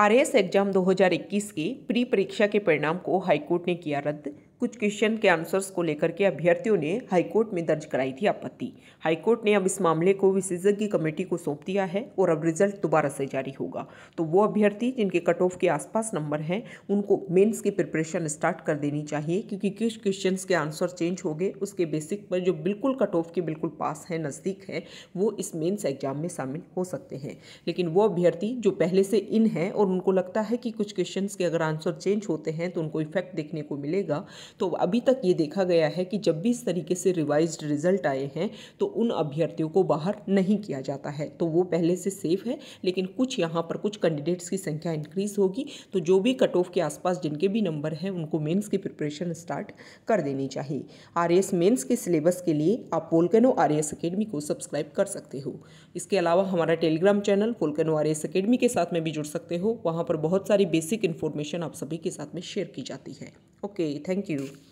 RAS exam 2021 के pre परीक्षा के परिणाम को हाईकोर्ट ने किया रद्द कुछ क्वेश्चन के आंसर्स को लेकर के अभ्यर्थियों ने हाईकोर्ट में दर्ज कराई थी आपत्ति हाईकोर्ट ने अब इस मामले को विशेषज्ञ कमेटी को सौंप दिया है और अब रिजल्ट दोबारा से जारी होगा तो वो अभ्यर्थी जिनके कट ऑफ के आसपास नंबर हैं उनको मेंस की प्रिपरेशन स्टार्ट कर देनी चाहिए क्योंकि किस क्वेश्चन के आंसर चेंज हो गए उसके बेसिक पर जो बिल्कुल कट ऑफ के बिल्कुल पास हैं नज़दीक हैं वो इस मेन्स एग्जाम में शामिल हो सकते हैं लेकिन वो अभ्यर्थी जो पहले से इन हैं और उनको लगता है कि कुछ क्वेश्चन के अगर आंसर चेंज होते हैं तो उनको इफेक्ट देखने को मिलेगा तो अभी तक ये देखा गया है कि जब भी इस तरीके से रिवाइज रिजल्ट आए हैं तो उन अभ्यर्थियों को बाहर नहीं किया जाता है तो वो पहले से सेफ है लेकिन कुछ यहाँ पर कुछ कैंडिडेट्स की संख्या इंक्रीज होगी तो जो भी कट ऑफ के आसपास जिनके भी नंबर हैं उनको मेन्स की प्रिपरेशन स्टार्ट कर देनी चाहिए आर एस मेन्स के सिलेबस के लिए आप पोलकनो आर एस अकेडमी को सब्सक्राइब कर सकते हो इसके अलावा हमारा टेलीग्राम चैनल पोलकनो आर एस अकेडमी के साथ में भी जुड़ सकते हो वहाँ पर बहुत सारी बेसिक इन्फॉर्मेशन आप सभी के साथ में शेयर की जाती है okay thank you